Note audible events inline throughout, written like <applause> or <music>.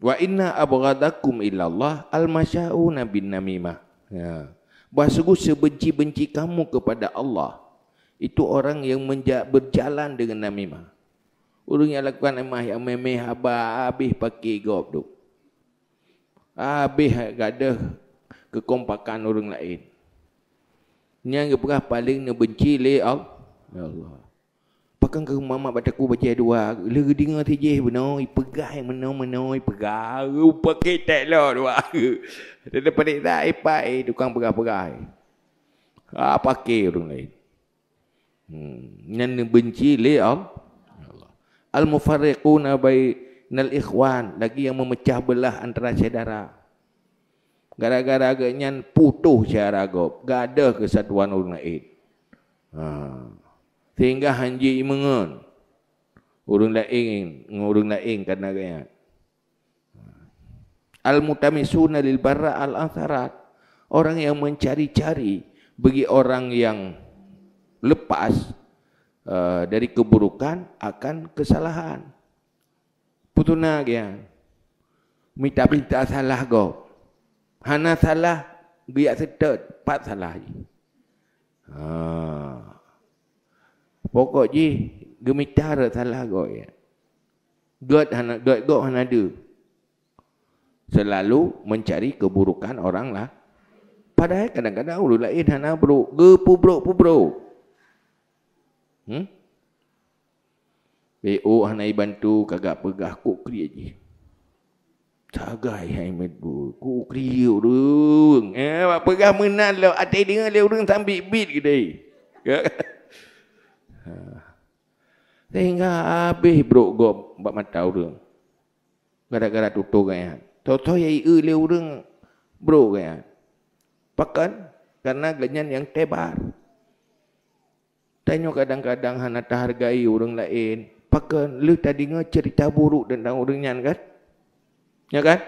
Wa inna abghadakum illallah al-masyauna bin namimah. Ya. Bahasa sebenci-benci kamu kepada Allah. Itu orang yang berjalan dengan namimah. Orang yang lakukan namimah yang memeh habis pakai gop tu. Habis tak ada kekompakan orang lain. Ini yang paling benci oleh Allah bukan ke mama pada ku baca dua le dengar tejeh beno i pegah yang meno meno i pegah rupa ketek lo dua <laughs> dari pada tak i eh, pai eh, tukang pegah-pegah ah, apa ke orang lain hmm nan benci le al mufarriquna abai nal ikhwan lagi yang memecah belah antara saudara gara-gara agaknya putuh cara gak ada kesatuan orang lain ha sehingga hanji imengun urung laing ngurung laing kan agaknya al mutamisuna lil barra al atharat orang yang mencari-cari bagi orang yang lepas uh, dari keburukan akan kesalahan putuna ya minta minta salah go hana salah biak sedot pat salah ha. Pokok je gemetar salah kau ya. God hana God God hana ada. Selalu mencari keburukan orang lah. Padahal kadang-kadang ulu lain hana bro, gepu bro, pu bro. Hmm? Bo eh, oh, hana ibantu kagak pegah kok kri aja. Sagai hai medu, kok kri urung. Eh, pegah menan lo, ati dengar le urung sambil bit gede. Ya kan? Ha. Sehingga habis bro go bab mata urang. Gara-gara tutup gaya. Toto yai ele urang bro gaya. Kan, Pakan karena gelenyan yang tebar. Tanya kadang-kadang hana tahargai orang lain. Pakan lu tadi nge cerita buruk tentang orang yang kan? Ya kan?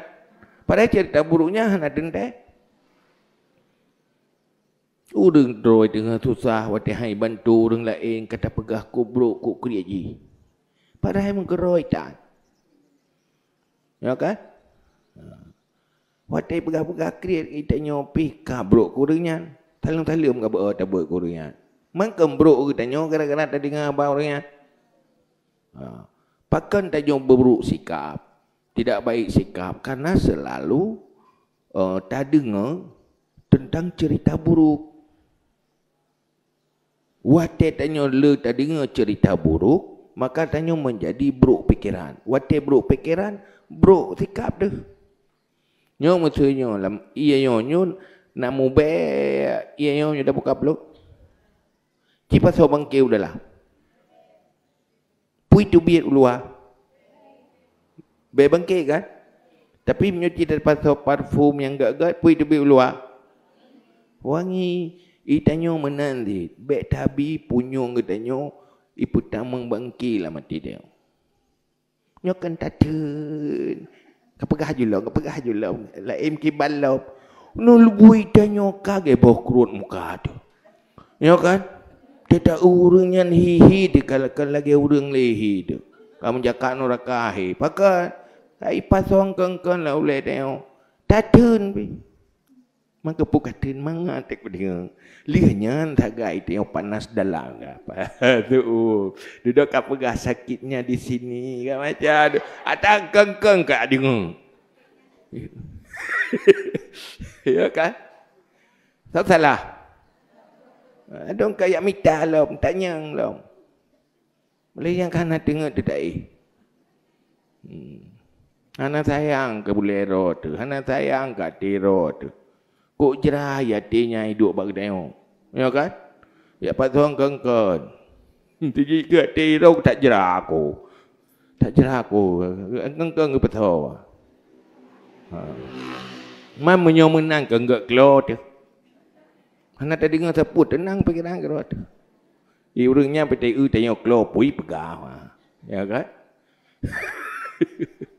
Padahal cerita buruknya hana dendeh. Udeng droi dengan susah wati hai bantu urang lain kata pegah kubruk ku kriji. Padahal hai menggeroi tak. Ya kan? Ha. Wati pegah-pegah kriat kita nyopi ka bro ku urangnya. Talung-talung ka ba ta buat ku urangnya. Mangka bro ku tanyo gara-gara tadi dengar ba urangnya. Ha. Pakan tanyo beruk sikap. Tidak baik sikap karena selalu uh, tak dengar tentang cerita buruk Wate tanya le tak dengar cerita buruk, maka tanya menjadi buruk pikiran. Wate buruk pikiran, buruk sikap dah. Nyong mesti nyong lam iya nyong nyong nak mube iya nyong nyong dah buka blog. Cipa so bangke udahlah. Pui tu biar luar. Be bangke kan? Tapi menyuci daripada so parfum yang gagat, pui tu biar luar. Wangi. I tanya menan di, bek tabi punyong ke tanya, i putamang bangki lah mati dia. Nyokan tatun. Kepegah jula, kepegah jula. La lah im ki balap. Nuh lubu i tanya kage bawah kurut muka tu. nyo kan? Tidak urung yang hihi di kalakan lagi urung lehi tu. Kamu jakak nurakahi. Pakat. Saya lah pasang kengkeng lah oleh dia. Tatun. pi maka pukatin mangat tek dia lihnya tagai tu yang panas dalam apa <laughs> tu duduk kat pegah sakitnya di sini kan, macam ada atang kengkeng kat dia <laughs> ya kan tak salah adong ah, kaya minta lom lah, tanya lom lah. boleh yang kan dengar tu dai eh? hmm. Anak sayang ke bulero tu, anak sayang ke tiro tu. Kok jerah yatinya hidup bagi dia. Ya kan? Ya patuhan kengkan. Hmm, Tiga ke hati itu tak jerah aku. Tak jerah aku. Kengkan ke patuh. Ha. Mereka menang ke enggak keluar dia. Anak tak dengar siapa tenang pergi dalam keluar dia. Ibrahimnya pergi tanya keluar pergi pegawai. Ha. Ya kan? <laughs>